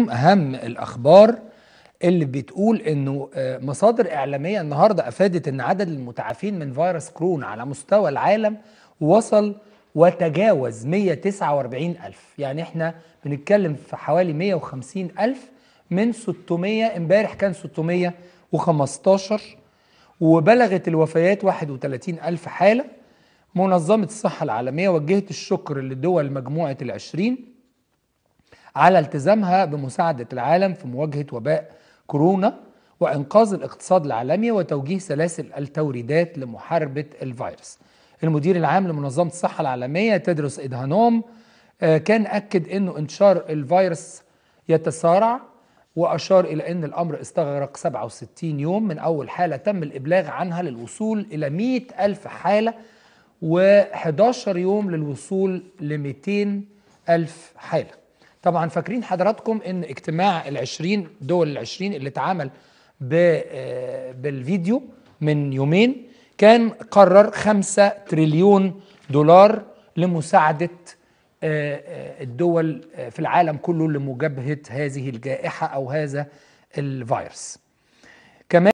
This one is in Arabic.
لكم أهم الأخبار اللي بتقول انه آه، مصادر اعلاميه النهارده افادت ان عدد المتعافين من فيروس كورونا على مستوى العالم وصل وتجاوز 149 ألف يعني احنا بنتكلم في حوالي 150 ألف من 600 امبارح كان 615 وبلغت الوفيات 31 ألف حالة منظمة الصحة العالمية وجهت الشكر لدول مجموعة العشرين على التزامها بمساعدة العالم في مواجهة وباء كورونا وإنقاذ الاقتصاد العالمي وتوجيه سلاسل التوريدات لمحاربة الفيروس المدير العام لمنظمة الصحة العالمية تدرس إدهانوم آه، كان أكد أنه انتشار الفيروس يتسارع وأشار إلى أن الأمر استغرق 67 يوم من أول حالة تم الإبلاغ عنها للوصول إلى 100 ألف حالة و11 يوم للوصول ل 200 ألف حالة طبعا فاكرين حضراتكم ان اجتماع ال20 دول ال20 اللي اتعمل آه، بالفيديو من يومين كان قرر 5 تريليون دولار لمساعده آه، آه، الدول في العالم كله لمجابهه هذه الجائحه او هذا الفيروس كمان